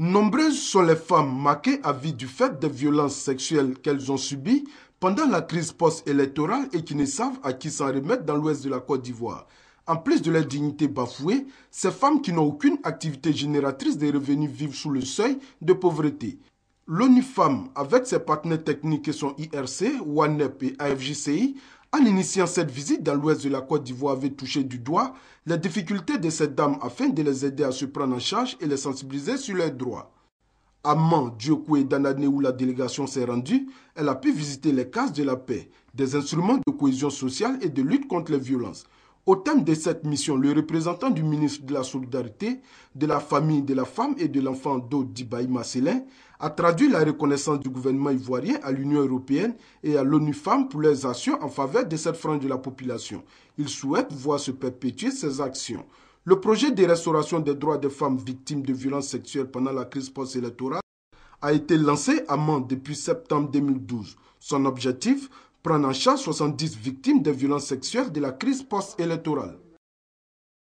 Nombreuses sont les femmes marquées à vie du fait des violences sexuelles qu'elles ont subies pendant la crise post-électorale et qui ne savent à qui s'en remettre dans l'ouest de la Côte d'Ivoire. En plus de leur dignité bafouée, ces femmes qui n'ont aucune activité génératrice de revenus vivent sous le seuil de pauvreté. L'ONU Femmes, avec ses partenaires techniques et son IRC, ONEP et AFJCI, en initiant cette visite dans l'ouest de la Côte d'Ivoire avait touché du doigt les difficultés de cette dame afin de les aider à se prendre en charge et les sensibiliser sur leurs droits. À Man, dans l'année où la délégation s'est rendue, elle a pu visiter les cases de la paix, des instruments de cohésion sociale et de lutte contre les violences, au thème de cette mission, le représentant du ministre de la Solidarité, de la Famille, de la Femme et de l'Enfant Dibaï Masselin a traduit la reconnaissance du gouvernement ivoirien à l'Union européenne et à l'ONU Femmes pour les actions en faveur de cette frange de la population. Il souhaite voir se perpétuer ces actions. Le projet de restauration des droits des femmes victimes de violences sexuelles pendant la crise post-électorale a été lancé à Mans depuis septembre 2012. Son objectif, prenant en charge 70 victimes de violences sexuelles de la crise post-électorale.